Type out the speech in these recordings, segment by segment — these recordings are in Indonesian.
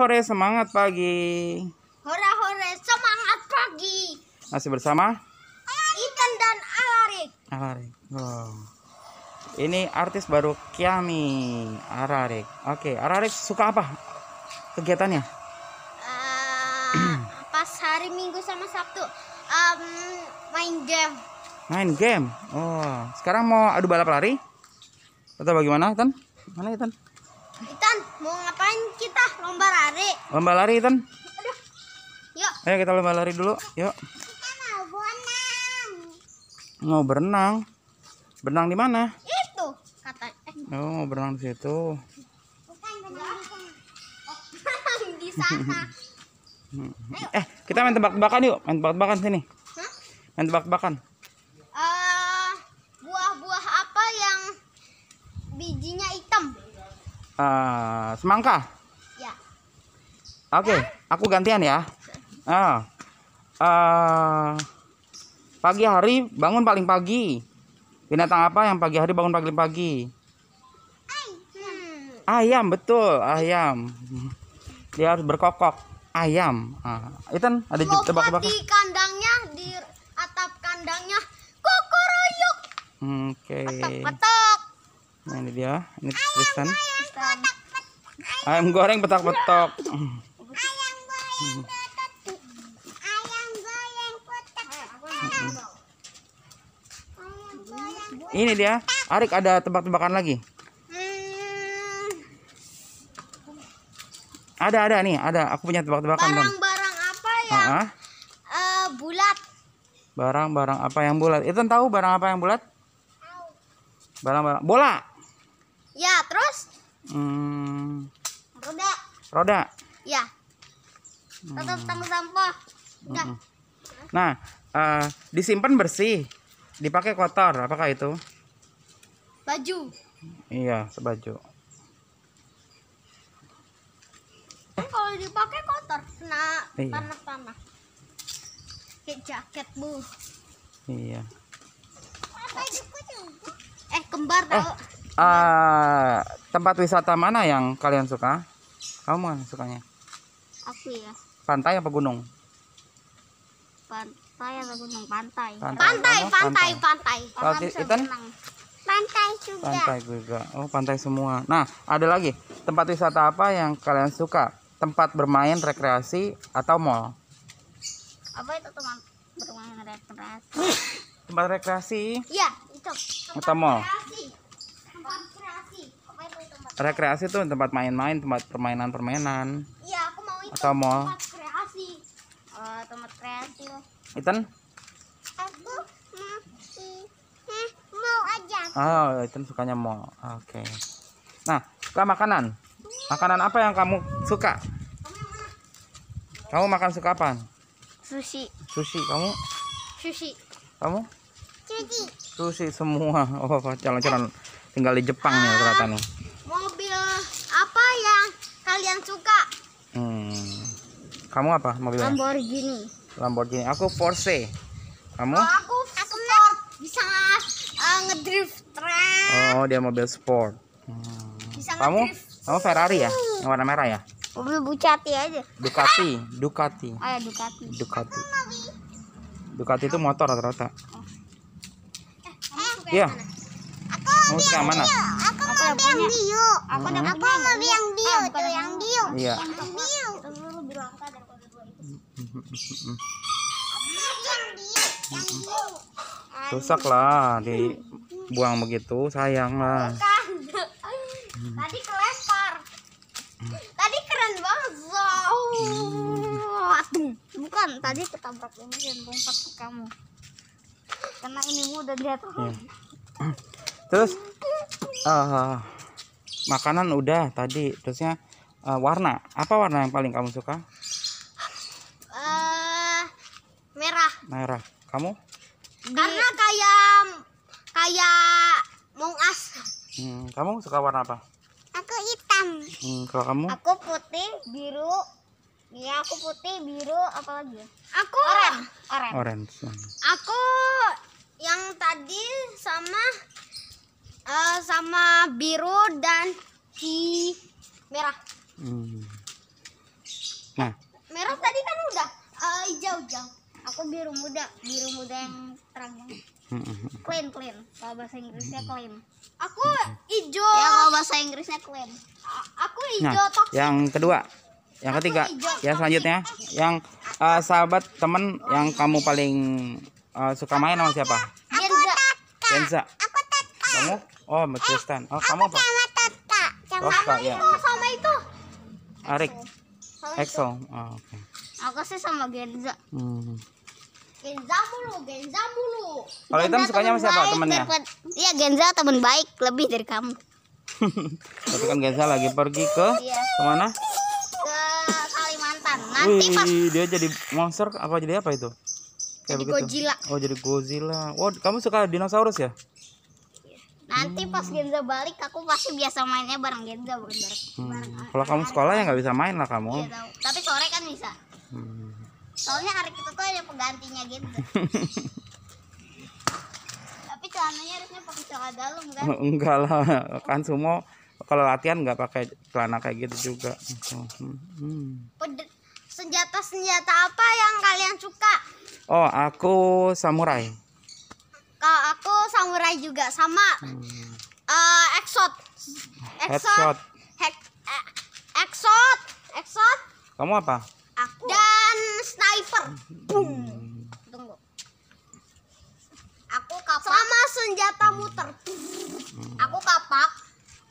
hore semangat pagi. Hore hore semangat pagi. Masih bersama? Ikan dan Alarik. Alarik. Oh. Ini artis baru Kiami Alarik. Oke, Alarik suka apa kegiatannya? Uh, pas hari Minggu sama Sabtu um, main game. Main game. Oh, sekarang mau adu balap lari? Atau bagaimana, Tan? Mana, ya, Tan? Tan, mau ngapain kita? Lomba lari. Lomba lari, Tan. Aduh. Yuk. Ayo kita lomba lari dulu, yuk. Kita mau berenang. Mau berenang. Berenang di mana? Itu, kata. Oh, mau berenang di situ. Bukan berenang Oh, di sana. Oh, Ayo. Hmm. Eh, kita main tebak-tebakan yuk. Main tebak-tebakan sini. Hah? Main tebak-tebakan. uh, semangka ya oke okay, aku gantian ya ah uh, uh, pagi hari bangun paling pagi binatang apa yang pagi hari bangun paling pagi ayam Ayam, betul ayam dia harus berkokok ayam Uh, Ethan ada tebak-tebakan di kandangnya di atap kandangnya kokoroyok hmm, oke okay. atap atap Nah, ini dia. Ini Tristan. Ayam goreng petak-petok. Ini dia. Arik ada tebak-tebakan lagi. Ada ada nih, ada. Aku punya tebak-tebakan. Barang-barang apa ya? uh -huh. uh, bulat? Barang-barang apa yang bulat? Itu tahu barang apa yang bulat? Barang-barang bola terus hmm. roda roda ya tetap hmm. tang sampah udah hmm. nah uh, disimpan bersih dipakai kotor apakah itu baju iya sebaju kan kalau dipakai kotor kena iya. panas-panas kayak jaket bu iya eh kembar tau eh uh, tempat wisata mana yang kalian suka? Kamu mana sukanya? Aku ya. Pantai apa gunung? Pantai apa gunung? Pantai. Pantai, pantai, oh, Pantai. pantai. pantai. pantai. Pantai. pantai juga. Pantai juga. Oh, pantai semua. Nah, ada lagi. Tempat wisata apa yang kalian suka? Tempat bermain rekreasi atau mall? Apa itu teman bermain rekreasi? tempat rekreasi? Iya, itu. Tempat atau mall? Rekreasi rekreasi tuh tempat main-main tempat permainan-permainan iya aku mau itu atau mau tempat kreasi uh, tempat kreasi Ethan aku mau eh, mau aja oh Ethan sukanya mau oke okay. nah suka makanan makanan apa yang kamu suka kamu makan suka apa sushi sushi kamu sushi kamu sushi sushi semua oh calon-calon tinggal di Jepang ya, ternyata nih ah. Kamu apa mobilnya? Lamborghini. Lamborghini. Aku Porsche. Kamu? Oh, aku aku sport. bisa uh, ngedrift track. Oh, dia mobil sport. Hmm. Bisa kamu? Kamu Ferrari ya? Yang warna merah ya? Mobil Ducati aja. Ducati, Ducati. Oh, ya, Ducati. Ducati. Ducati itu motor atau rata oh. iya. Eh, iya. Aku mau yang mana? Aku, mau yang bio. Aku, hmm. mau yang bio, tuh yang bio. Iya. Yang rusak lah dibuang begitu sayang lah tadi kelempar tadi keren banget Zoom. bukan tadi ketabrak ini dan bongkar ke kamu karena ini udah jatuh iya. terus uh, makanan udah tadi terusnya uh, warna apa warna yang paling kamu suka merah kamu karena kayak kayak mau hmm, kamu suka warna apa aku hitam hmm, kalau kamu aku putih biru ya aku putih, biru, apa lagi? Ya? Aku orange. Orange. Aku yang tadi sama uh, sama biru dan hi merah. Hmm. Nah. Merah tadi kan udah uh, eh, hijau aku biru muda biru muda yang terang banget clean clean kalau bahasa Inggrisnya hmm. clean aku hijau ya kalau bahasa Inggrisnya clean aku nah, hijau nah, toxic. yang kedua yang aku ketiga ya selanjutnya yang uh, sahabat temen oh, yang kamu paling uh, suka main sama siapa Genza Genza kamu oh eh, Tristan oh kamu apa sama Tata sama, ya. itu sama itu Arik Excel oh, oke okay. aku sih sama Genza hmm. Genza mulu, Genza mulu. Kalau itu, sukanya sama siapa temennya? Iya Genza teman baik lebih dari kamu. Tapi kan Genza lagi pergi ke iya. kemana? Ke Kalimantan. Nanti Wih, pas... dia jadi monster apa jadi apa itu? Kayak jadi begitu. Godzilla. Oh jadi Godzilla. Wow, kamu suka dinosaurus ya? Iya. Nanti pas Genza balik aku pasti biasa mainnya bareng Genza bukan bareng. Hmm. Kalau kamu sekolah ya nggak bisa main lah kamu. Iya, Tapi sore kan bisa. Hmm soalnya hari kita tuh ada penggantinya gitu tapi celananya harusnya pakai celana dalam kan enggak lah kan semua kalau latihan nggak pakai celana kayak gitu juga senjata senjata apa yang kalian suka oh aku samurai kalau aku samurai juga sama hmm. uh, exot exot eh, exot exot kamu apa aku kapak sama senjata muter aku kapak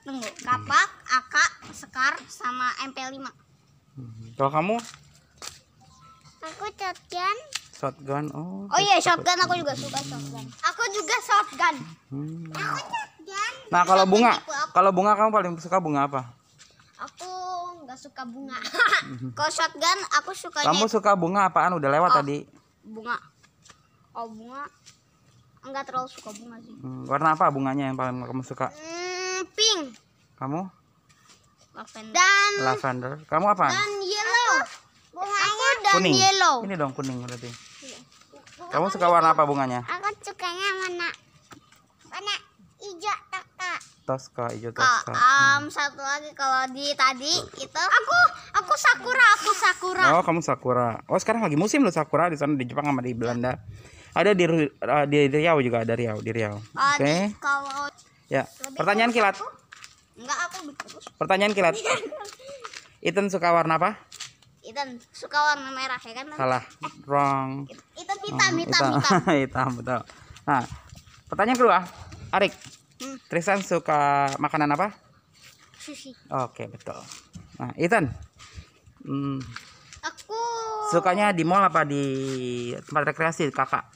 tunggu kapak AK sekar sama MP5 kalau kamu aku shotgun shotgun oh oh iya shotgun aku juga suka shotgun aku juga shotgun hmm. aku shotgun nah kalau bunga kalau bunga kamu paling suka bunga apa suka bunga. Kalau shotgun aku suka Kamu suka bunga apaan? Udah lewat oh, tadi. Bunga. Oh, bunga. Enggak terlalu suka bunga sih. Hmm, warna apa bunganya yang paling kamu suka? Hmm, pink. Kamu? Lavender. Dan lavender. Kamu apa? Dan yellow. Bunganya dan kuning. yellow. Ini dong kuning berarti. Bunga iya. Kamu suka warna apa bunganya? tas kak hijau tas kak um, satu lagi kalau di tadi itu aku aku sakura aku sakura oh kamu sakura oh sekarang lagi musim loh sakura di sana di Jepang sama di Belanda ada di uh, di Riau juga ada Riau di Riau oh, oke uh, kalau ya pertanyaan kilat aku, enggak aku pertanyaan kilat Ethan suka warna apa Ethan suka warna merah ya kan salah eh. wrong Iten hmm, hitam hitam hitam hitam betul nah pertanyaan kedua Arik Hmm. Trisan suka makanan apa? Sushi. Oke, okay, betul. Nah, Ethan. Hmm. Aku sukanya di mall apa di tempat rekreasi, Kakak?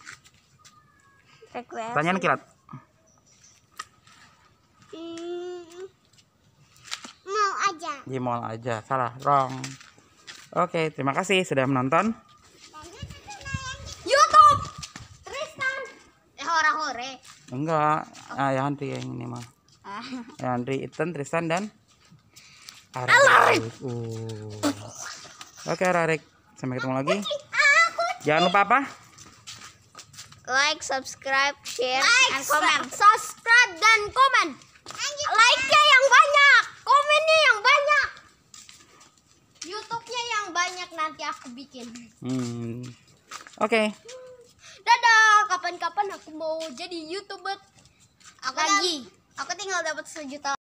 Rekreasi. Tanyaan kilat. Di hmm, Mall aja. Di mall aja. Salah, wrong. Oke, okay, terima kasih sudah menonton. enggak ah, Yandri ya, yang ini mah ah. Yandri ya, Ethan Tristan dan Ararik ah, uh. oke Ararik sampai ketemu lagi ah, jangan lupa apa like subscribe share like, and comment subscribe dan comment. like nya yang banyak nya yang banyak YouTube-nya yang banyak nanti aku bikin hmm. oke okay kapan aku mau jadi youtuber aku lagi aku tinggal dapat sejuta